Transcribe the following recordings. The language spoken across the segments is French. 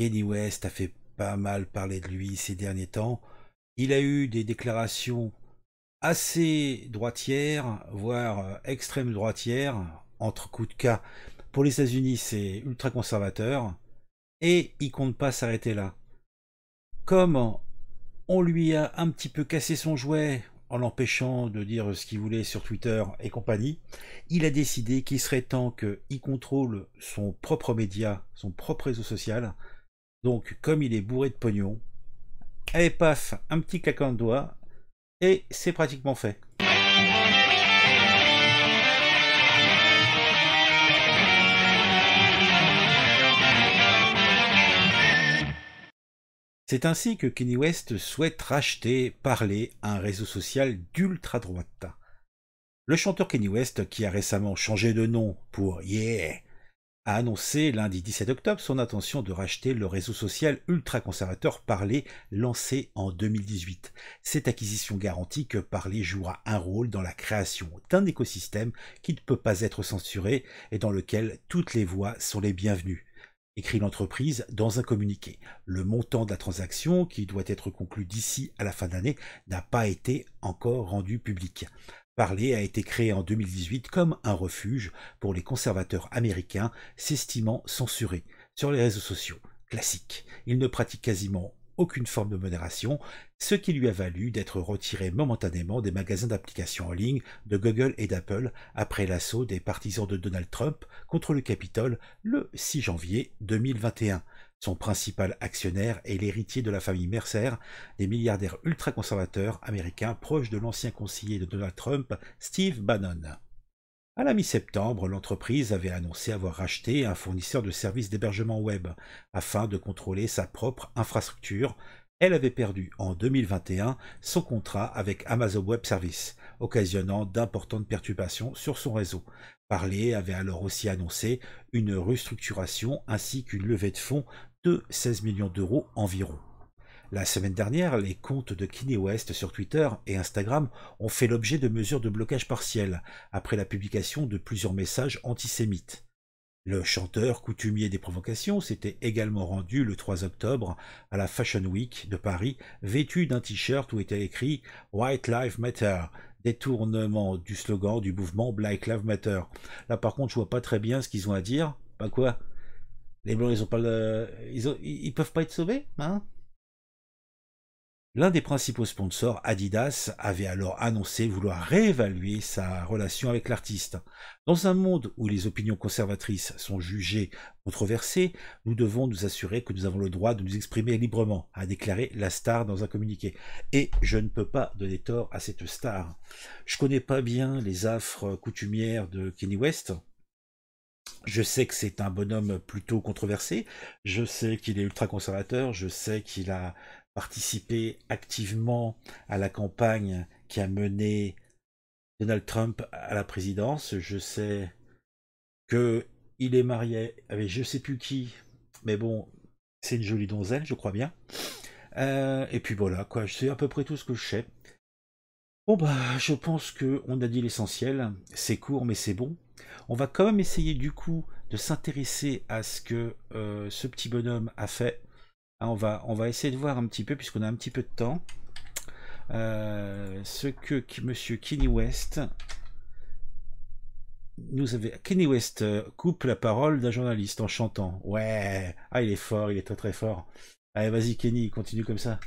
Kenny West a fait pas mal parler de lui ces derniers temps. Il a eu des déclarations assez droitières, voire euh, extrême droitières, entre coups de cas. Pour les États-Unis, c'est ultra conservateur. Et il compte pas s'arrêter là. Comme on lui a un petit peu cassé son jouet en l'empêchant de dire ce qu'il voulait sur Twitter et compagnie, il a décidé qu'il serait temps qu'il contrôle son propre média, son propre réseau social, donc, comme il est bourré de pognon, allez paf, un petit claquement de doigts, et c'est pratiquement fait. C'est ainsi que Kenny West souhaite racheter, parler à un réseau social d'ultra-droite. Le chanteur Kenny West, qui a récemment changé de nom pour Yeah, a annoncé lundi 17 octobre son intention de racheter le réseau social ultra-conservateur Parler lancé en 2018. Cette acquisition garantit que Parler jouera un rôle dans la création d'un écosystème qui ne peut pas être censuré et dans lequel toutes les voix sont les bienvenues écrit l'entreprise dans un communiqué. Le montant de la transaction, qui doit être conclu d'ici à la fin d'année, n'a pas été encore rendu public. Parler a été créé en 2018 comme un refuge pour les conservateurs américains s'estimant censurés sur les réseaux sociaux. Classique. Il ne pratique quasiment aucune forme de modération, ce qui lui a valu d'être retiré momentanément des magasins d'applications en ligne de Google et d'Apple après l'assaut des partisans de Donald Trump contre le Capitole le 6 janvier 2021. Son principal actionnaire est l'héritier de la famille Mercer, des milliardaires ultra-conservateurs américains proches de l'ancien conseiller de Donald Trump, Steve Bannon. À la mi-septembre, l'entreprise avait annoncé avoir racheté un fournisseur de services d'hébergement web afin de contrôler sa propre infrastructure. Elle avait perdu en 2021 son contrat avec Amazon Web Services, occasionnant d'importantes perturbations sur son réseau. Parler avait alors aussi annoncé une restructuration ainsi qu'une levée de fonds de 16 millions d'euros environ. La semaine dernière, les comptes de Kanye West sur Twitter et Instagram ont fait l'objet de mesures de blocage partiel après la publication de plusieurs messages antisémites. Le chanteur coutumier des provocations s'était également rendu le 3 octobre à la Fashion Week de Paris, vêtu d'un t-shirt où était écrit White Lives Matter, détournement du slogan, du mouvement Black Lives Matter. Là, par contre, je vois pas très bien ce qu'ils ont à dire. Bah quoi Les blancs, ils ont pas le... ils, ils peuvent pas être sauvés, hein L'un des principaux sponsors, Adidas, avait alors annoncé vouloir réévaluer sa relation avec l'artiste. Dans un monde où les opinions conservatrices sont jugées controversées, nous devons nous assurer que nous avons le droit de nous exprimer librement, a déclaré la star dans un communiqué. Et je ne peux pas donner tort à cette star. Je connais pas bien les affres coutumières de Kenny West, je sais que c'est un bonhomme plutôt controversé, je sais qu'il est ultra conservateur, je sais qu'il a participer activement à la campagne qui a mené Donald Trump à la présidence. Je sais que il est marié avec je sais plus qui, mais bon, c'est une jolie donzelle, je crois bien. Euh, et puis voilà, quoi, je sais à peu près tout ce que je sais. Bon bah, je pense que a dit l'essentiel. C'est court, mais c'est bon. On va quand même essayer du coup de s'intéresser à ce que euh, ce petit bonhomme a fait ah, on va, on va essayer de voir un petit peu, puisqu'on a un petit peu de temps, euh, ce que Monsieur Kenny West nous avait. Kenny West euh, coupe la parole d'un journaliste en chantant. Ouais, ah il est fort, il est très très fort. Allez, vas-y Kenny, continue comme ça.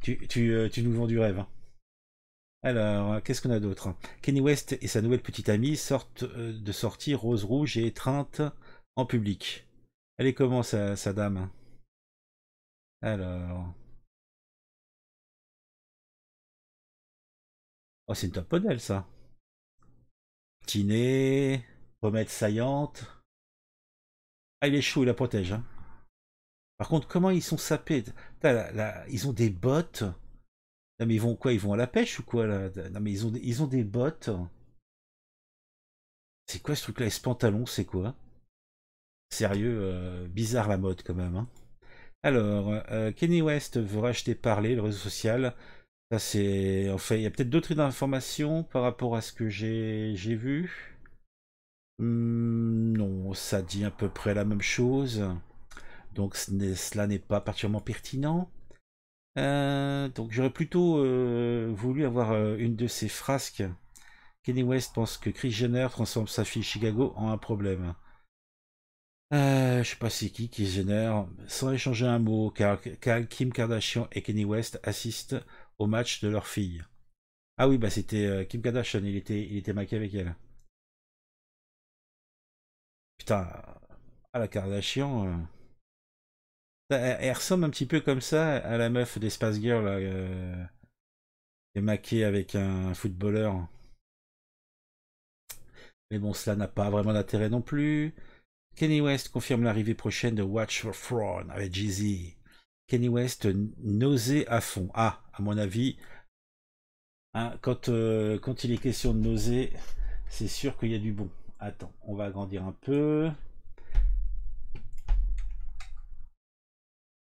Tu, euh, nous vends du rêve. Hein. Alors, qu'est-ce qu'on a d'autre hein? Kenny West et sa nouvelle petite amie sortent de sortie rose rouge et étreinte en public. Elle est comment sa dame alors. Oh, c'est une top modèle, ça. Tiné, remède saillante. Ah, il est chaud, il la protège. Hein. Par contre, comment ils sont sapés Ils ont des bottes. Non, mais ils vont quoi Ils vont à la pêche ou quoi là Non, mais ils ont, ils ont des bottes. C'est quoi ce truc-là Ce pantalon, c'est quoi Sérieux, euh, bizarre la mode quand même. Hein. Alors, euh, Kenny West veut racheter Parler, le réseau social. Ça, c'est. En fait, il y a peut-être d'autres informations par rapport à ce que j'ai vu. Hmm, non, ça dit à peu près la même chose. Donc, cela n'est pas particulièrement pertinent. Euh, donc, j'aurais plutôt euh, voulu avoir une de ces frasques. Kenny West pense que Chris Jenner transforme sa fille Chicago en un problème. Euh, je sais pas c'est qui, qui génère sans échanger un mot, car, Kim Kardashian et Kanye West assistent au match de leur fille. Ah oui, bah c'était euh, Kim Kardashian, il était, il était maqué avec elle. Putain, à ah, la Kardashian. Euh. Elle, ressemble un petit peu comme ça à la meuf d'Espace Girl, là, qui est maquée avec un footballeur. Mais bon, cela n'a pas vraiment d'intérêt non plus. Kenny West confirme l'arrivée prochaine de Watch for Throne avec Jeezy. Kenny West nausée à fond. Ah, à mon avis, hein, quand, euh, quand il est question de nausée, c'est sûr qu'il y a du bon. Attends, on va agrandir un peu.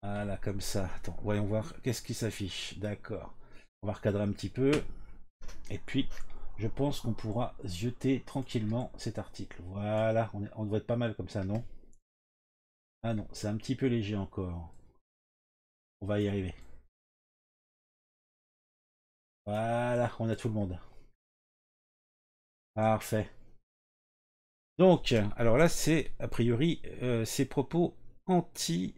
Voilà, comme ça. Attends, voyons voir qu'est-ce qui s'affiche. D'accord. On va recadrer un petit peu. Et puis, je pense qu'on pourra zioter tranquillement cet article. Voilà, on, devrait être pas mal comme ça, non Ah non, c'est un petit peu léger encore. On va y arriver. Voilà, on a tout le monde. Parfait. Donc, alors là, c'est a priori euh, ces ses propos anti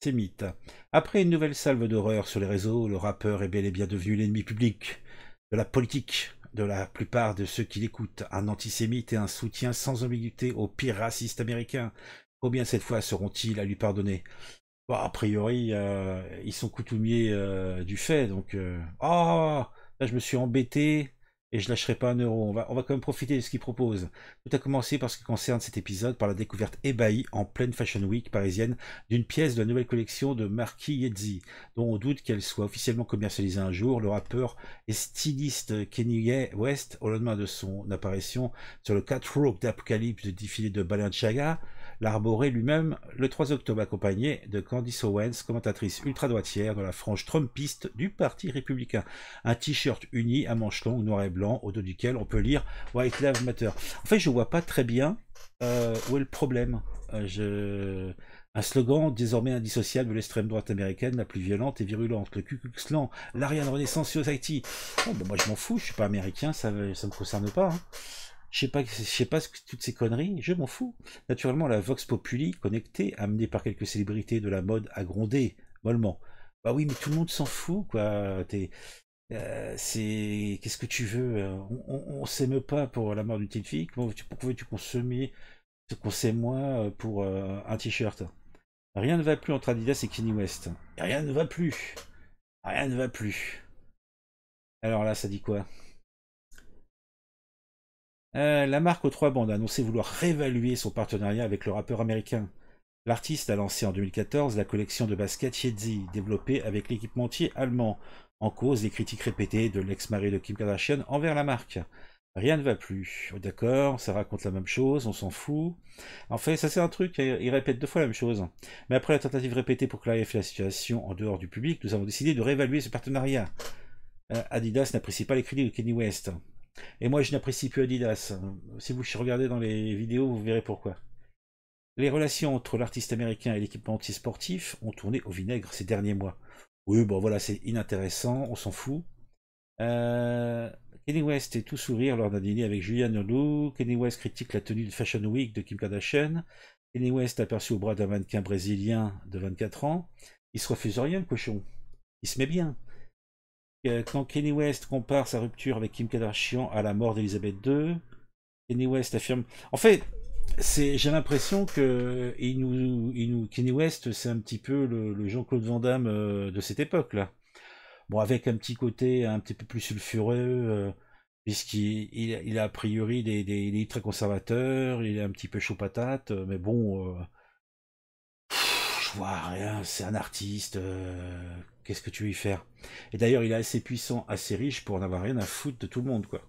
sémites. Après une nouvelle salve d'horreur sur les réseaux, le rappeur est bel et bien devenu l'ennemi public de la politique de la plupart de ceux qui l'écoutent, un antisémite et un soutien sans ambiguïté au pire raciste américain. Combien cette fois seront-ils à lui pardonner A priori, euh, ils sont coutumiers euh, du fait, donc... Euh, ah, oh, là, je me suis embêté et je lâcherai pas un euro. On va, quand même profiter de ce qu'il propose. Tout a commencé par ce qui concerne cet épisode par la découverte ébahie en pleine Fashion Week parisienne d'une pièce de la nouvelle collection de Marquis Yezi dont on doute qu'elle soit officiellement commercialisée un jour. Le rappeur et styliste Kenny West, au lendemain de son apparition sur le 4 rope d'Apocalypse du défilé de Balenciaga, l'arboré lui-même le 3 octobre accompagné de Candice Owens, commentatrice ultra-droitière de la frange trumpiste du Parti républicain. Un t-shirt uni à manches longues, noir et blanc, au dos duquel on peut lire White Lives Matter. En fait, je vois pas très bien euh, où est le problème. Euh, je... Un slogan désormais indissociable de l'extrême droite américaine la plus violente et virulente, le Ku Klux Klan, l'Ariane Renaissance Society. Ah, bon moi je m'en fous, je suis pas américain, ça, ça me concerne pas. Hein je sais pas, je sais pas toutes ces conneries, je m'en fous. Naturellement, la Vox Populi connectée, amenée par quelques célébrités de la mode a gronder mollement. Bah oui, mais tout le monde s'en fout, quoi. T'es, euh, c'est, qu'est-ce que tu veux euh, On, ne s'aime pas pour la mort d'une petite fille. tu pourquoi veux-tu consommer ce qu'on sait moi euh, pour un t-shirt Rien ne va plus entre Adidas et Kenny West. Rien ne va plus. Rien ne va plus. Alors là, ça dit quoi euh, la marque aux trois bandes a annoncé vouloir réévaluer son partenariat avec le rappeur américain. L'artiste a lancé en 2014 la collection de baskets Yeezy, développée avec l'équipementier allemand, en cause des critiques répétées de l'ex-mari de Kim Kardashian envers la marque. Rien ne va plus. Oh, d'accord, ça raconte la même chose, on s'en fout. En fait, ça c'est un truc, il répète deux fois la même chose. Mais après la tentative répétée pour clarifier la situation en dehors du public, nous avons décidé de réévaluer ce partenariat. Euh, Adidas n'apprécie pas les critiques de Kenny West. Et moi, je n'apprécie plus Adidas. Si vous regardez dans les vidéos, vous verrez pourquoi. Les relations entre l'artiste américain et anti sportif ont tourné au vinaigre ces derniers mois. Oui, bon voilà, c'est inintéressant, on s'en fout. Euh, Kenny West est tout sourire lors d'un dîner avec Julian Olu. Kenny West critique la tenue de Fashion Week de Kim Kardashian. Kenny West aperçu au bras d'un mannequin brésilien de 24 ans. Il se refuse rien, le cochon. Il se met bien. Euh, quand Kenny West compare sa rupture avec Kim Kardashian à la mort d'Elizabeth II, Kenny West affirme. En fait, j'ai l'impression que il nous, Kenny West, c'est un petit peu le, Jean-Claude Van Damme euh, de cette époque-là. Bon, avec un petit côté un petit peu plus sulfureux, euh, puisqu'il il, a a priori des, très conservateurs, il est un petit peu chaud patate, mais bon. je vois rien, c'est un artiste. Qu'est-ce que tu veux y faire Et d'ailleurs, il est assez puissant, assez riche pour n'avoir rien à foutre de tout le monde, quoi.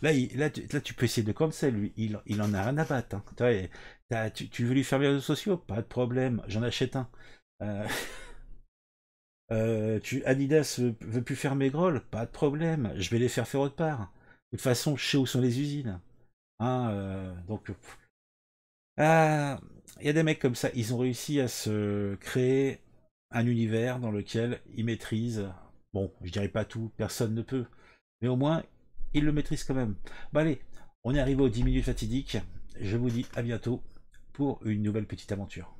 Là, là, tu, là, tu peux essayer de cancel, lui. Il, il en a rien à battre. Hein. tu, veux lui faire les réseaux sociaux Pas de problème, j'en achète un. Euh, euh, Adidas veut, plus faire mes grolles Pas de problème, je vais les faire faire autre part. De toute façon, je sais où sont les usines. Hein, euh, donc, ah, il y a des mecs comme ça, ils ont réussi à se créer un univers dans lequel il maîtrise, bon, je dirais pas tout, personne ne peut, mais au moins, il le maîtrise quand même. Bon allez, on est arrivé aux 10 minutes fatidiques, je vous dis à bientôt pour une nouvelle petite aventure.